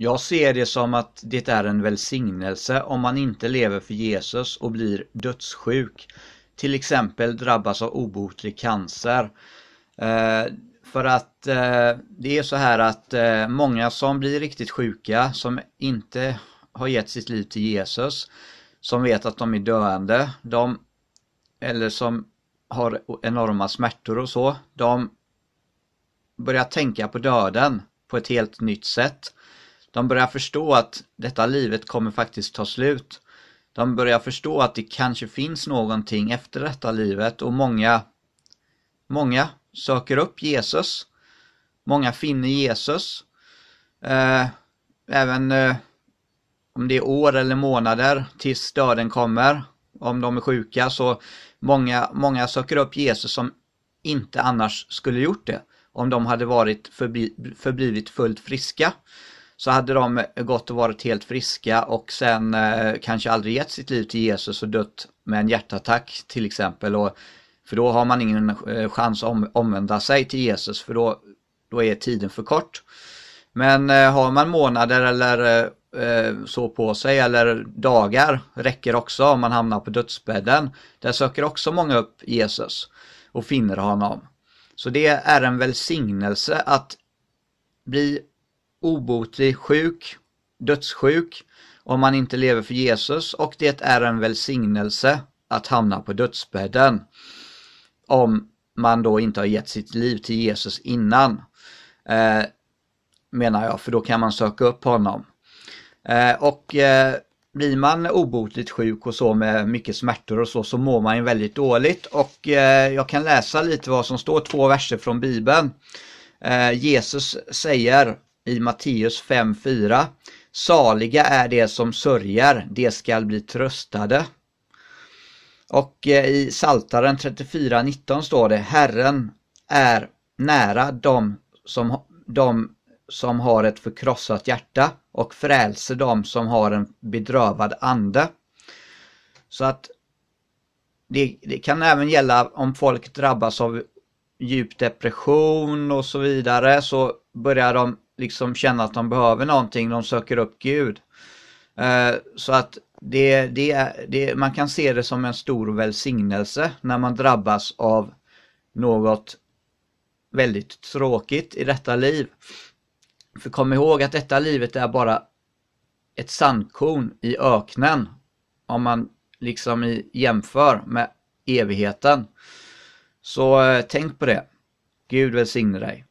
Jag ser det som att det är en välsignelse om man inte lever för Jesus och blir dödssjuk. Till exempel drabbas av obotlig cancer. Eh, för att eh, det är så här att eh, många som blir riktigt sjuka, som inte har gett sitt liv till Jesus, som vet att de är döende, de, eller som har enorma smärtor och så, de börjar tänka på döden på ett helt nytt sätt. De börjar förstå att detta livet kommer faktiskt ta slut. De börjar förstå att det kanske finns någonting efter detta livet och många, många söker upp Jesus. Många finner Jesus. Eh, även eh, om det är år eller månader tills döden kommer, om de är sjuka, så många, många söker upp Jesus som inte annars skulle gjort det om de hade varit förbi, förblivit fullt friska så hade de eh, gått och varit helt friska och sen eh, kanske aldrig gett sitt liv till Jesus och dött med en hjärtattack till exempel. Och, för då har man ingen eh, chans att om, omvända sig till Jesus för då, då är tiden för kort. Men eh, har man månader eller eh, eh, så på sig eller dagar räcker också om man hamnar på dödsbädden. Där söker också många upp Jesus och finner honom. Så det är en välsignelse att bli obotlig sjuk, dödssjuk, om man inte lever för Jesus och det är en välsignelse att hamna på dödsbädden. Om man då inte har gett sitt liv till Jesus innan. Eh, menar jag, för då kan man söka upp honom. Eh, och eh, blir man obotligt sjuk och så med mycket smärtor och så, så mår man ju väldigt dåligt. Och eh, jag kan läsa lite vad som står, två verser från Bibeln. Eh, Jesus säger i Matteus 5.4. Saliga är de som sörjer, de skall bli tröstade. Och eh, i Saltaren 34.19 står det Herren är nära dem som, de som har ett förkrossat hjärta och frälser dem som har en bedrövad ande. Så att det, det, kan även gälla om folk drabbas av djup depression och så vidare så börjar de liksom känna att de behöver någonting, de söker upp Gud. Eh, så att det, det, det, man kan se det som en stor välsignelse när man drabbas av något väldigt tråkigt i detta liv. För kom ihåg att detta livet är bara ett sandkorn i öknen om man liksom jämför med evigheten. Så eh, tänk på det. Gud välsigne dig.